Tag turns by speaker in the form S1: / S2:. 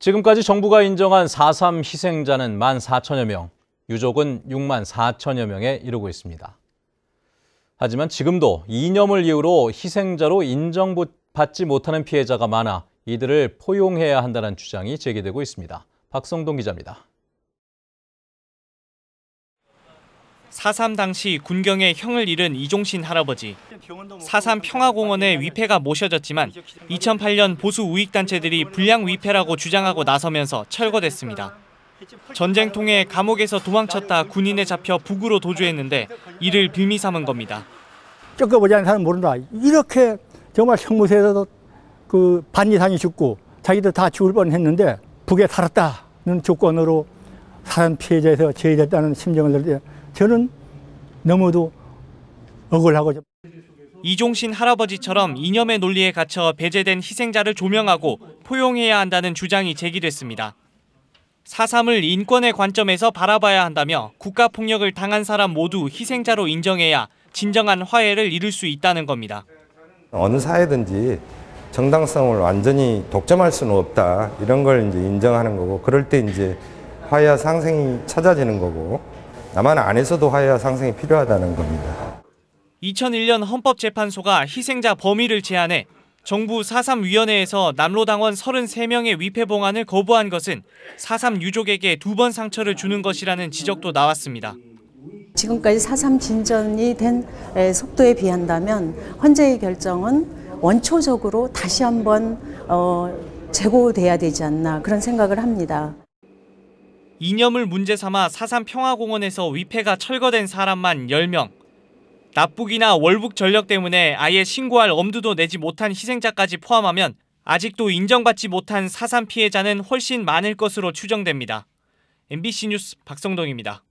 S1: 지금까지 정부가 인정한 4.3 희생자는 1만 4천여 명, 유족은 6만 4천여 명에 이르고 있습니다. 하지만 지금도 이념을 이유로 희생자로 인정받지 못하는 피해자가 많아 이들을 포용해야 한다는 주장이 제기되고 있습니다. 박성동 기자입니다.
S2: 4.3 당시 군경에 형을 잃은 이종신 할아버지. 4.3 평화공원에 위패가 모셔졌지만 2008년 보수 우익단체들이 불량 위패라고 주장하고 나서면서 철거됐습니다. 전쟁 통해 감옥에서 도망쳤다 군인에 잡혀 북으로 도주했는데 이를 빌미 삼은 겁니다.
S3: 겪어보지 않은 사람 모른다. 이렇게 정말 형무소에서 그반 이상이 죽고 자기들 다 죽을 뻔했는데 북에 살았다는 조건으로 사람 피해자에서 제외됐다는 심정을 늘 저는 너무도 억울하고
S2: 이종신 할아버지처럼 이념의 논리에 갇혀 배제된 희생자를 조명하고 포용해야 한다는 주장이 제기됐습니다. 4.3을 인권의 관점에서 바라봐야 한다며 국가폭력을 당한 사람 모두 희생자로 인정해야 진정한 화해를 이룰 수 있다는 겁니다.
S4: 어느 사회든지 정당성을 완전히 독점할 수는 없다. 이런 걸 이제 인정하는 거고 그럴 때 이제 화해와 상생이 찾아지는 거고 남한 안에서도 화해와 상생이 필요하다는 겁니다.
S2: 2001년 헌법재판소가 희생자 범위를 제한해 정부 4.3위원회에서 남로당원 33명의 위패봉안을 거부한 것은 4.3 유족에게 두 번 상처를 주는 것이라는 지적도 나왔습니다.
S5: 지금까지 4.3 진전이 된 속도에 비한다면 헌재의 결정은 원초적으로 다시 한번 어, 재고돼야 되지 않나 그런 생각을 합니다.
S2: 이념을 문제 삼아 사산 평화공원에서 위패가 철거된 사람만 10명, 납북이나 월북 전력 때문에 아예 신고할 엄두도 내지 못한 희생자까지 포함하면 아직도 인정받지 못한 사산 피해자는 훨씬 많을 것으로 추정됩니다. MBC 뉴스 박성동입니다.